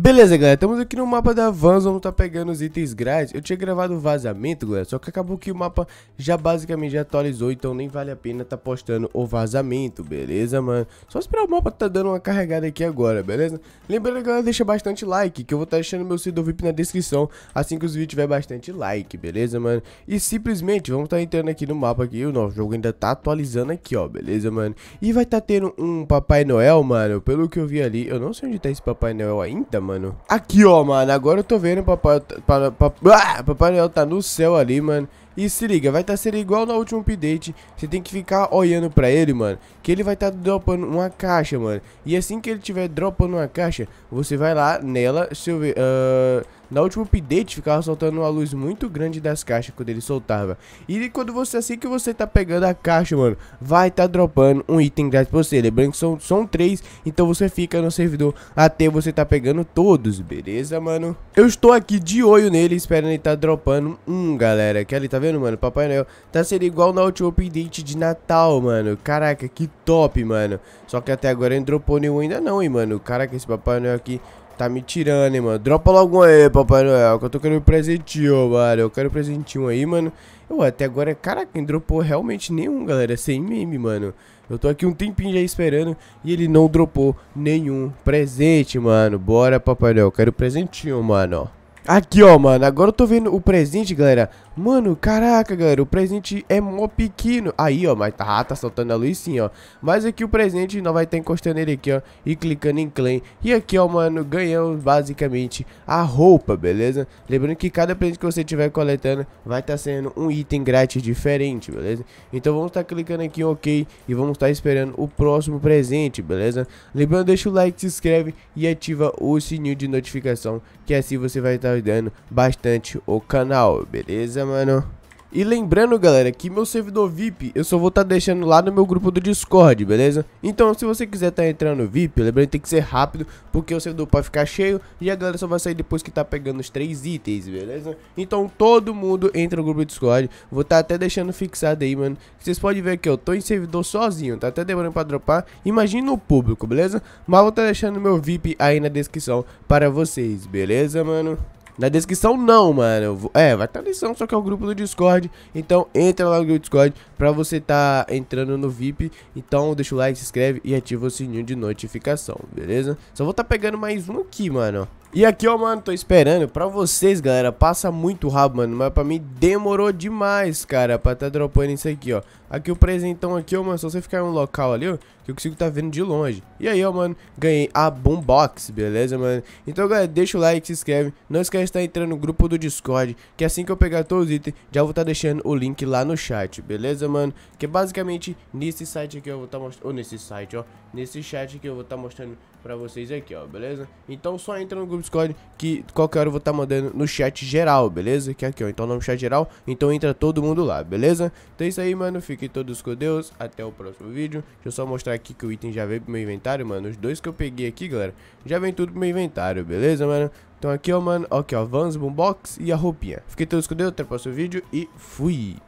Beleza, galera, estamos aqui no mapa da Vans, onde tá pegando os itens grátis. Eu tinha gravado o vazamento, galera, só que acabou que o mapa já basicamente já atualizou, então nem vale a pena tá postando o vazamento, beleza, mano? Só esperar o mapa tá dando uma carregada aqui agora, beleza? Lembrando, galera, deixa bastante like, que eu vou estar tá deixando meu servidor VIP na descrição, assim que os vídeos tiver bastante like, beleza, mano? E simplesmente, vamos estar tá entrando aqui no mapa aqui, o nosso jogo ainda tá atualizando aqui, ó, beleza, mano? E vai estar tá tendo um Papai Noel, mano, pelo que eu vi ali, eu não sei onde tá esse Papai Noel ainda, mano mano. Aqui, ó, mano. Agora eu tô vendo papai, papai, tá, papai, ah, papai Noel tá no céu ali, mano. E se liga, vai estar tá sendo igual no último update. Você tem que ficar olhando pra ele, mano. Que ele vai estar tá dropando uma caixa, mano. E assim que ele tiver dropando uma caixa, você vai lá nela. Deixa eu ver. Uh, ah, na última update ficava soltando uma luz muito grande das caixas quando ele soltava. E quando você, assim que você tá pegando a caixa, mano, vai tá dropando um item grátis pra você. Lembrando que são, são três, então você fica no servidor até você tá pegando todos, beleza, mano? Eu estou aqui de olho nele, esperando ele tá dropando um, galera. Que ali, tá vendo, mano? Papai Noel tá sendo igual na última update de Natal, mano. Caraca, que top, mano. Só que até agora ele não dropou nenhum ainda não, hein, mano. Caraca, esse Papai Noel aqui Tá me tirando, hein, mano. Dropa logo um aí, Papai Noel, que eu tô querendo presentinho, mano. Eu quero presentinho aí, mano. Eu até agora, caraca, não dropou realmente nenhum, galera. Sem meme, mano. Eu tô aqui um tempinho já esperando e ele não dropou nenhum presente, mano. Bora, Papai Noel, eu quero presentinho, mano, ó. Aqui, ó, mano, agora eu tô vendo o presente, galera, Mano, caraca, galera, o presente é mó pequeno. Aí, ó, mas tá, tá soltando a luz sim, ó. Mas aqui o presente nós vai estar tá encostando ele aqui, ó, e clicando em claim. E aqui, ó, mano, ganhamos basicamente a roupa, beleza? Lembrando que cada presente que você tiver coletando vai estar tá sendo um item grátis diferente, beleza? Então vamos estar tá clicando aqui em OK e vamos estar tá esperando o próximo presente, beleza? Lembrando, deixa o like, se inscreve e ativa o sininho de notificação, que assim você vai estar tá ajudando bastante o canal, beleza, mano. E lembrando, galera, que meu servidor VIP eu só vou estar tá deixando lá no meu grupo do Discord, beleza? Então, se você quiser estar tá entrando VIP, lembrando que tem que ser rápido, porque o servidor pode ficar cheio e a galera só vai sair depois que tá pegando os três itens, beleza? Então, todo mundo entra no grupo do Discord. Vou estar tá até deixando fixado aí, mano. Vocês podem ver que eu tô em servidor sozinho, tá até demorando pra dropar. Imagina o público, beleza? Mas vou estar tá deixando meu VIP aí na descrição para vocês, beleza, mano? Na descrição não, mano. É, vai estar tá na descrição, só que é o grupo do Discord. Então entra lá no grupo do Discord pra você tá entrando no VIP. Então deixa o like, se inscreve e ativa o sininho de notificação, beleza? Só vou estar tá pegando mais um aqui, mano. E aqui, ó, mano, tô esperando pra vocês, galera, passa muito rápido, mano, mas pra mim demorou demais, cara, pra tá dropando isso aqui, ó. Aqui o presentão aqui, ó, mano, se você ficar em um local ali, ó, que eu consigo estar tá vendo de longe. E aí, ó, mano, ganhei a Boombox, beleza, mano? Então, galera, deixa o like, se inscreve. Não esquece de estar tá entrando no grupo do Discord, que assim que eu pegar todos os itens, já vou estar tá deixando o link lá no chat, beleza, mano? Que é basicamente, nesse site aqui eu vou estar tá mostrando... Ou nesse site, ó. Nesse chat aqui eu vou estar tá mostrando pra vocês aqui, ó, beleza? Então só entra no grupo Discord que qualquer hora eu vou estar tá mandando no chat geral, beleza? Que é aqui, ó, então no chat geral, então entra todo mundo lá, beleza? Então é isso aí, mano, fiquem todos com Deus, até o próximo vídeo. Deixa eu só mostrar aqui aqui que o item já veio pro meu inventário, mano. Os dois que eu peguei aqui, galera, já vem tudo pro meu inventário, beleza, mano? Então aqui, ó, mano, aqui, ó, Vans, Boombox e a roupinha. Fiquei todos com Deus, até o próximo vídeo e fui!